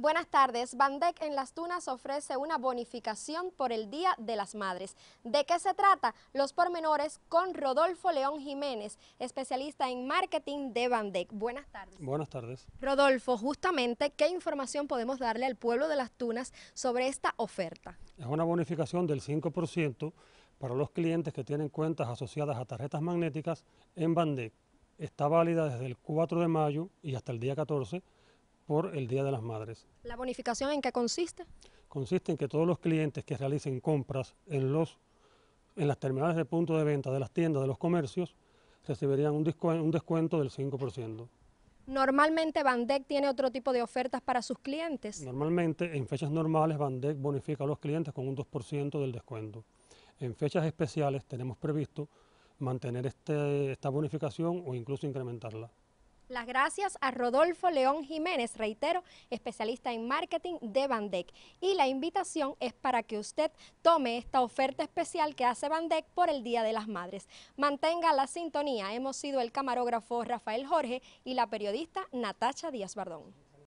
Buenas tardes. Bandec en Las Tunas ofrece una bonificación por el Día de las Madres. ¿De qué se trata? Los pormenores con Rodolfo León Jiménez, especialista en marketing de Bandec. Buenas tardes. Buenas tardes. Rodolfo, justamente, ¿qué información podemos darle al pueblo de Las Tunas sobre esta oferta? Es una bonificación del 5% para los clientes que tienen cuentas asociadas a tarjetas magnéticas en Bandec. Está válida desde el 4 de mayo y hasta el día 14 por el Día de las Madres. ¿La bonificación en qué consiste? Consiste en que todos los clientes que realicen compras en, los, en las terminales de punto de venta de las tiendas, de los comercios, recibirían un, descuento, un descuento del 5%. Normalmente Bandec tiene otro tipo de ofertas para sus clientes. Normalmente en fechas normales Bandec bonifica a los clientes con un 2% del descuento. En fechas especiales tenemos previsto mantener este, esta bonificación o incluso incrementarla. Las gracias a Rodolfo León Jiménez, reitero, especialista en marketing de Bandec. Y la invitación es para que usted tome esta oferta especial que hace Bandec por el Día de las Madres. Mantenga la sintonía. Hemos sido el camarógrafo Rafael Jorge y la periodista Natacha Díaz Bardón.